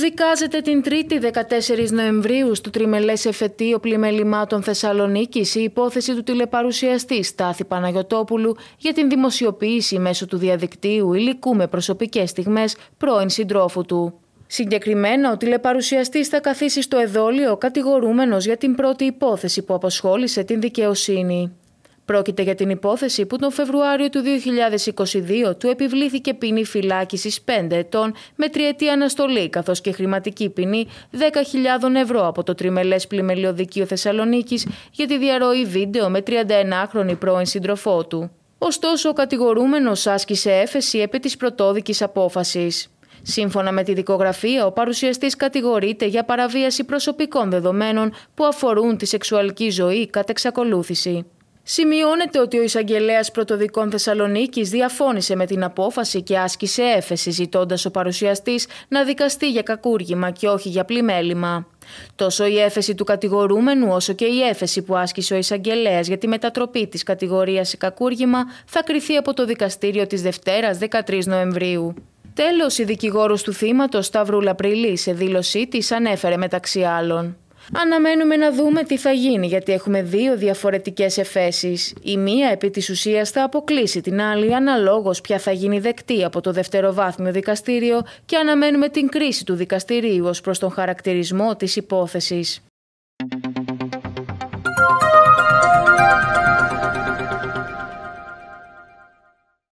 Δικάζεται την 3η 14 Νοεμβρίου στο τριμελέ εφετείο πλημέλημά των Θεσσαλονίκη η 14 νοεμβριου στο τριμελε εφετειο πλημεληματων θεσσαλονικη η υποθεση του τηλεπαρουσιαστή Στάθη Παναγιοτόπουλου για την δημοσιοποίηση μέσω του διαδικτύου υλικού με προσωπικές στιγμές πρώην συντρόφου του. Συγκεκριμένα, ο τηλεπαρουσιαστής θα καθίσει στο εδόλιο κατηγορούμενος για την πρώτη υπόθεση που απασχόλησε την δικαιοσύνη. Πρόκειται για την υπόθεση που τον Φεβρουάριο του 2022 του επιβλήθηκε ποινή φυλάκισης 5 ετών με τριετή αναστολή καθώς και χρηματική ποινή 10.000 ευρώ από το τριμελές πλημελιωδικείο Θεσσαλονίκης για τη διαρροή βίντεο με 31χρονη πρώην σύντροφό του. Ωστόσο, ο κατηγορούμενος άσκησε έφεση επί της πρωτόδικης απόφασης. Σύμφωνα με τη δικογραφία, ο παρουσιαστής κατηγορείται για παραβίαση προσωπικών δεδομένων που αφορούν τη σεξουαλική ζωή κατά εξακολούθηση. Σημειώνεται ότι ο εισαγγελέας Πρωτοδικών Θεσσαλονίκης διαφώνησε με την απόφαση και άσκησε έφεση, ζητώντας ο παρουσιαστής να δικαστεί για κακούργημα και όχι για πλημέλημα. Τόσο η έφεση του κατηγορούμενου όσο και η έφεση που άσκησε ο εισαγγελέας για τη μετατροπή της κατηγορίας σε κακούργημα θα κριθεί από το δικαστήριο της Δευτέρας 13 Νοεμβρίου. Τέλος, η δικηγόρος του θύματος Σταυρού Λαπριλή σε δήλωσή της ανέφερε μεταξύ άλλων. Αναμένουμε να δούμε τι θα γίνει, γιατί έχουμε δύο διαφορετικές εφέσεις. Η μία επί της ουσίας θα αποκλείσει την άλλη, αναλόγως ποια θα γίνει δεκτή από το δευτεροβάθμιο δικαστήριο και αναμένουμε την κρίση του δικαστηρίου ως προς τον χαρακτηρισμό της υπόθεσης.